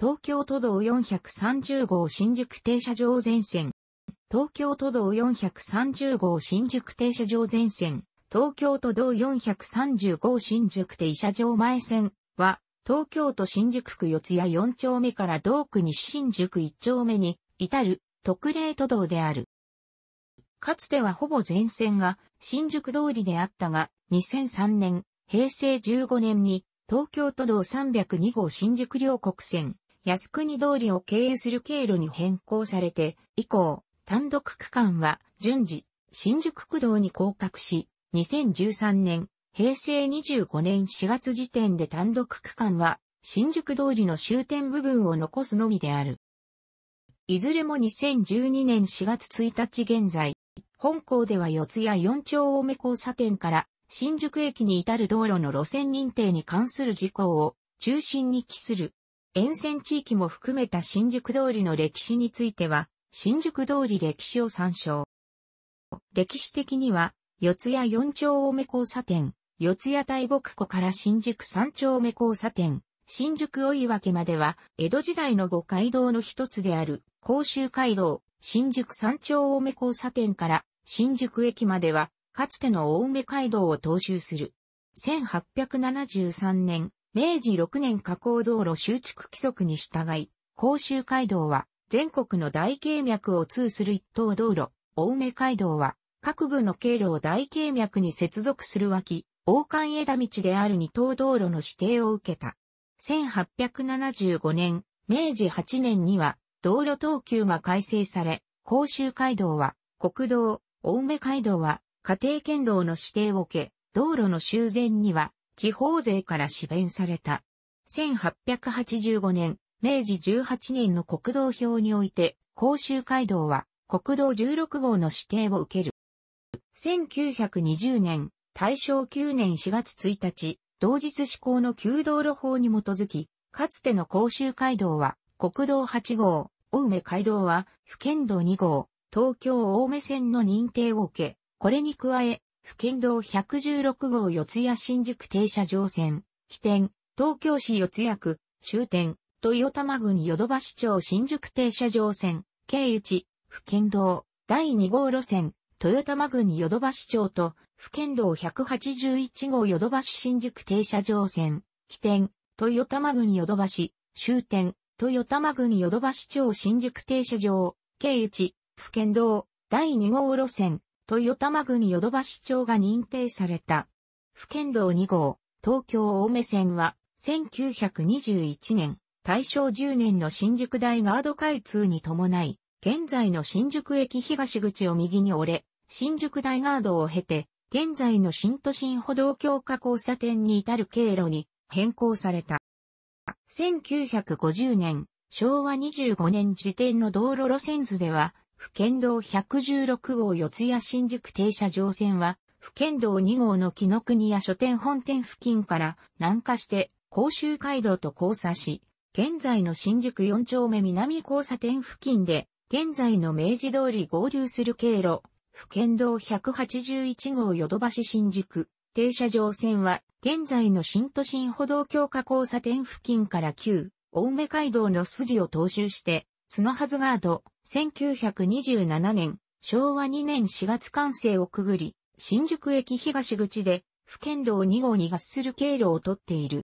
東京都道430号新宿停車場全線。東京都道430号新宿停車場全線。東京都道430号新宿停車場前線は、東京都新宿区四谷4丁目から同区西新宿1丁目に至る特例都道である。かつてはほぼ全線が新宿通りであったが、2003年、平成15年に東京都道302号新宿両国線、靖国通りを経由する経路に変更されて、以降、単独区間は順次、新宿区道に降格し、2013年、平成25年4月時点で単独区間は、新宿通りの終点部分を残すのみである。いずれも2012年4月1日現在、本校では四谷四丁大目交差点から新宿駅に至る道路の路線認定に関する事項を中心に期する沿線地域も含めた新宿通りの歴史については、新宿通り歴史を参照。歴史的には、四谷四丁目交差点、四谷大木湖から新宿三丁目交差点、新宿追分までは、江戸時代の五街道の一つである、甲州街道、新宿三丁目交差点から新宿駅までは、かつての大梅街道を踏襲する。1873年、明治6年加工道路修築規則に従い、甲州街道は全国の大経脈を通する一等道路、青梅街道は各部の経路を大経脈に接続する脇、王冠枝道である二等道路の指定を受けた。1875年、明治8年には道路等級が改正され、甲州街道は国道、青梅街道は家庭県道の指定を受け、道路の修繕には地方税から支弁された。1885年、明治18年の国道表において、甲州街道は国道16号の指定を受ける。1920年、大正9年4月1日、同日施行の旧道路法に基づき、かつての甲州街道は国道8号、青梅街道は府県道2号、東京青梅線の認定を受け、これに加え、県道116号四谷新宿停車場線、起点、東京市四谷区、終点、豊玉郡淀橋町新宿停車場線、経由地、府県道、第2号路線、豊玉郡淀橋町と、府県道181号淀橋新宿停車場線、起点、豊玉郡淀橋、終点、豊玉郡淀橋町新宿停車場、経由地、府県道、第2号路線、豊玉郡ヨドバシ町が認定された。府県道2号、東京青梅線は、1921年、大正10年の新宿大ガード開通に伴い、現在の新宿駅東口を右に折れ、新宿大ガードを経て、現在の新都心歩道橋下交差点に至る経路に変更された。1950年、昭和25年時点の道路路線図では、府県道116号四谷新宿停車場線は、府県道2号の木の国屋書店本店付近から南下して、甲州街道と交差し、現在の新宿4丁目南交差点付近で、現在の明治通り合流する経路、府県道181号ヨドバシ新宿、停車場線は、現在の新都心歩道強化交差点付近から旧、青梅街道の筋を踏襲して、スノハズガード、1927年、昭和2年4月完成をくぐり、新宿駅東口で、府県道2号に合する経路をとっている。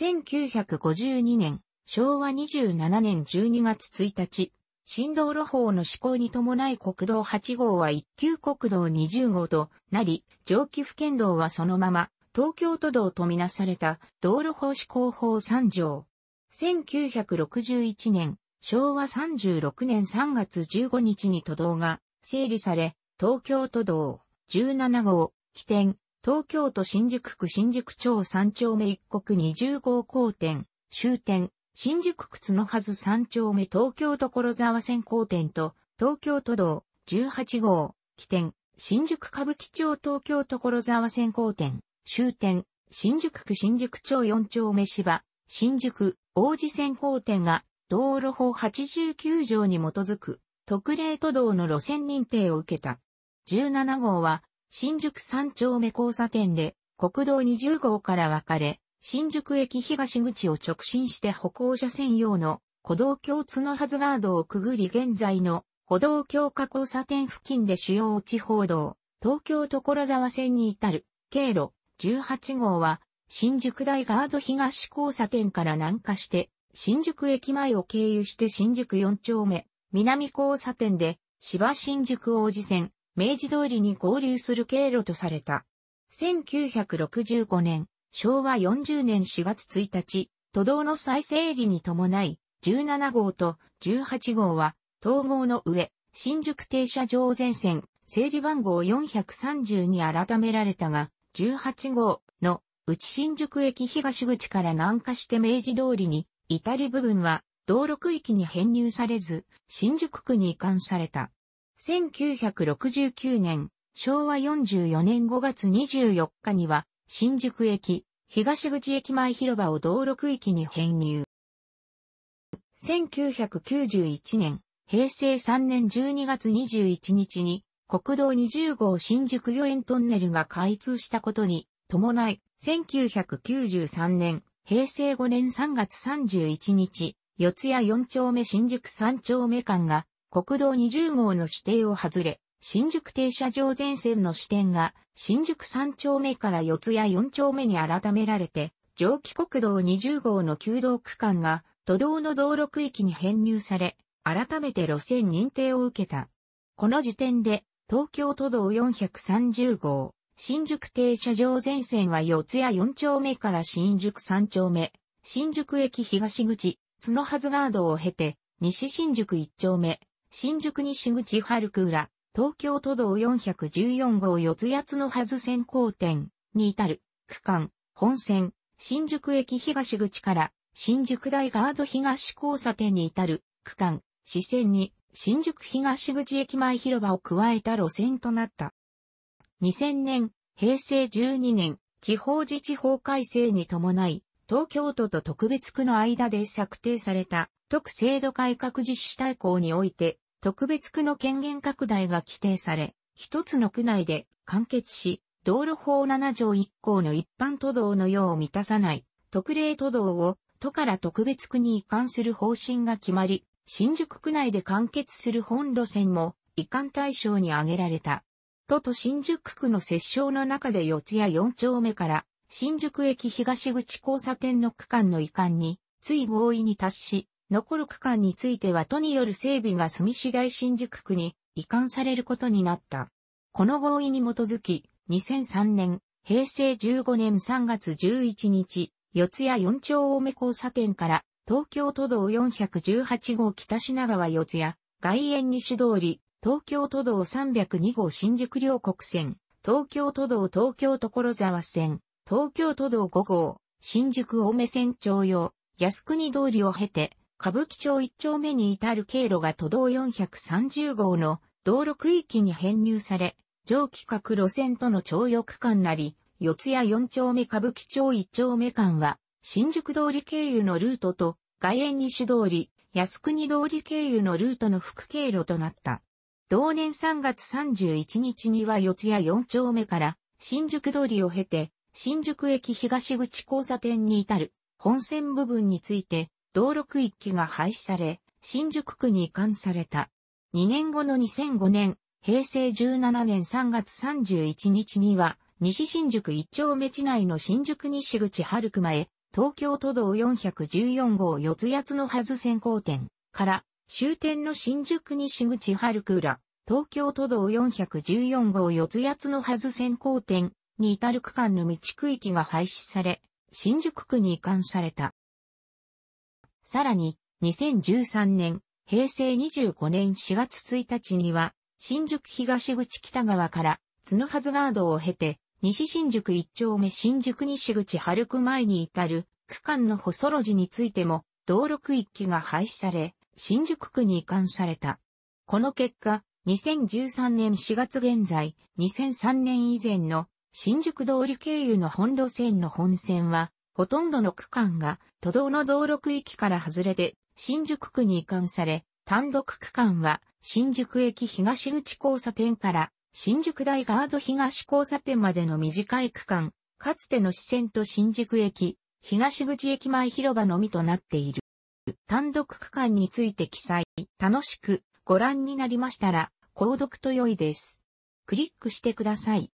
1952年、昭和27年12月1日、新道路法の施行に伴い国道8号は一級国道20号となり、上級府県道はそのまま、東京都道とみなされた道路法施行法3条。1961年、昭和36年3月15日に都道が整理され、東京都道17号、起点、東京都新宿区新宿町3丁目一国20号交点、終点、新宿区津のはず3丁目東京所沢線交点と、東京都道18号、起点、新宿歌舞伎町東京所沢線交点、終点、新宿区新宿町4丁目芝、新宿、王子線交点が道路法89条に基づく特例都道の路線認定を受けた。17号は新宿三丁目交差点で国道20号から分かれ、新宿駅東口を直進して歩行者専用の歩道橋角ハズガードをくぐり現在の歩道橋下交差点付近で主要地方道、東京所沢線に至る経路18号は新宿大ガード東交差点から南下して新宿駅前を経由して新宿4丁目、南交差点で、芝新宿王子線、明治通りに合流する経路とされた。1965年、昭和40年4月1日、都道の再整理に伴い、17号と18号は、統合の上、新宿停車場前線、整理番号430に改められたが、18号の内新宿駅東口から南下して明治通りに至り部分は道路区域に編入されず、新宿区に移管された。1969年、昭和44年5月24日には、新宿駅、東口駅前広場を道路区域に編入。1991年、平成3年12月21日に、国道20号新宿御苑トンネルが開通したことに伴い、1993年、平成5年3月31日、四谷4丁目新宿3丁目間が国道20号の指定を外れ、新宿停車場前線の支店が新宿3丁目から四谷4丁目に改められて、上記国道20号の旧道区間が都道の道路区域に編入され、改めて路線認定を受けた。この時点で、東京都道430号、新宿停車場前線は四谷4丁目から新宿3丁目、新宿駅東口、角はずガードを経て、西新宿1丁目、新宿西口春空東京都道414号四谷角はず線交点に至る区間、本線、新宿駅東口から新宿大ガード東交差点に至る区間、支線に新宿東口駅前広場を加えた路線となった。2000年、平成12年、地方自治法改正に伴い、東京都と特別区の間で策定された特制度改革実施大綱において、特別区の権限拡大が規定され、一つの区内で完結し、道路法7条1項の一般都道のよう満たさない特例都道を都から特別区に移管する方針が決まり、新宿区内で完結する本路線も移管対象に挙げられた。都と新宿区の折衝の中で四谷四丁目から新宿駅東口交差点の区間の移管に、つい合意に達し、残る区間については都による整備が住み次第新宿区に移管されることになった。この合意に基づき、2003年、平成15年3月11日、四谷四丁目交差点から東京都道418号北品川四谷、外苑西通り、東京都道302号新宿両国線、東京都道東京所沢線、東京都道5号、新宿青梅線長用、靖国通りを経て、歌舞伎町1丁目に至る経路が都道430号の道路区域に編入され、上規格路線との徴用区間なり、四谷4丁目歌舞伎町1丁目間は、新宿通り経由のルートと、外苑西通り、靖国通り経由のルートの副経路となった。同年3月31日には四谷4丁目から新宿通りを経て、新宿駅東口交差点に至る本線部分について、道路区域が廃止され、新宿区に移管された。2年後の2005年、平成17年3月31日には、西新宿一丁目地内の新宿西口春熊へ、東京都道414号四谷津のはず線交点から終点の新宿西口春倉、東京都道414号四谷のはず線交点に至る区間の道区域が廃止され、新宿区に移管された。さらに、2013年、平成25年4月1日には、新宿東口北側から、角はずガードを経て、西新宿一丁目新宿西口春区前に至る区間の細路地についても、道路区域が廃止され、新宿区に移管された。この結果、2013年4月現在、2003年以前の新宿通り経由の本路線の本線は、ほとんどの区間が都道の道路区域から外れて新宿区に移管され、単独区間は新宿駅東口交差点から新宿大ガード東交差点までの短い区間、かつての支線と新宿駅、東口駅前広場のみとなっている。単独区間について記載。楽しくご覧になりましたら、購読と良いです。クリックしてください。